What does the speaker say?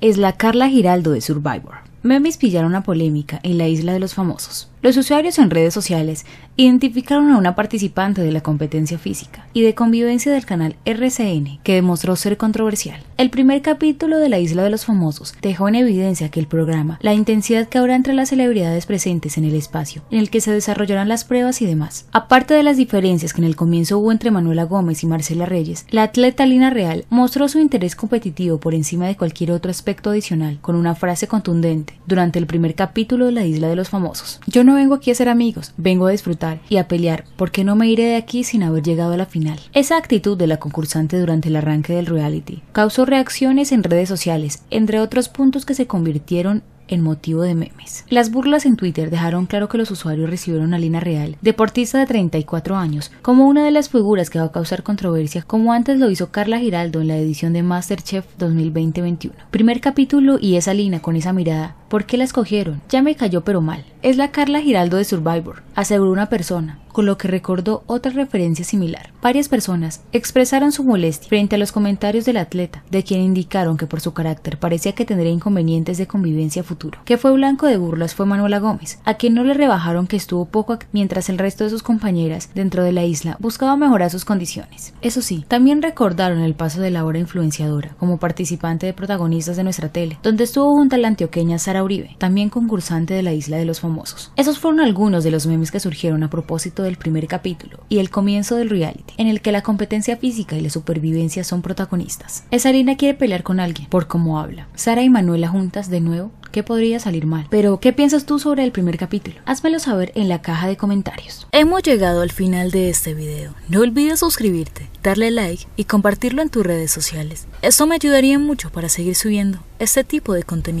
es la Carla Giraldo de Survivor. Memes pillaron una polémica en la isla de los famosos. Los usuarios en redes sociales identificaron a una participante de la competencia física y de convivencia del canal RCN que demostró ser controversial. El primer capítulo de La Isla de los Famosos dejó en evidencia que el programa, la intensidad que habrá entre las celebridades presentes en el espacio, en el que se desarrollarán las pruebas y demás. Aparte de las diferencias que en el comienzo hubo entre Manuela Gómez y Marcela Reyes, la atleta Lina Real mostró su interés competitivo por encima de cualquier otro aspecto adicional con una frase contundente durante el primer capítulo de La Isla de los Famosos no vengo aquí a ser amigos, vengo a disfrutar y a pelear, porque no me iré de aquí sin haber llegado a la final. Esa actitud de la concursante durante el arranque del reality causó reacciones en redes sociales, entre otros puntos que se convirtieron en motivo de memes. Las burlas en Twitter dejaron claro que los usuarios recibieron a Lina Real, deportista de 34 años, como una de las figuras que va a causar controversia, como antes lo hizo Carla Giraldo en la edición de MasterChef 2020-21. Primer capítulo y esa Lina con esa mirada ¿Por qué la escogieron? Ya me cayó pero mal. Es la Carla Giraldo de Survivor, aseguró una persona, con lo que recordó otra referencia similar. Varias personas expresaron su molestia frente a los comentarios del atleta, de quien indicaron que por su carácter parecía que tendría inconvenientes de convivencia futuro. Que fue blanco de burlas fue Manuela Gómez, a quien no le rebajaron que estuvo poco mientras el resto de sus compañeras dentro de la isla buscaba mejorar sus condiciones. Eso sí, también recordaron el paso de la hora influenciadora como participante de protagonistas de nuestra tele, donde estuvo junto a la antioqueña Sara Uribe, también concursante de la Isla de los Famosos. Esos fueron algunos de los memes que surgieron a propósito del primer capítulo y el comienzo del reality, en el que la competencia física y la supervivencia son protagonistas. Esarina quiere pelear con alguien por cómo habla. Sara y Manuela juntas de nuevo ¿Qué podría salir mal? Pero, ¿qué piensas tú sobre el primer capítulo? Házmelo saber en la caja de comentarios. Hemos llegado al final de este video. No olvides suscribirte, darle like y compartirlo en tus redes sociales. Eso me ayudaría mucho para seguir subiendo este tipo de contenido.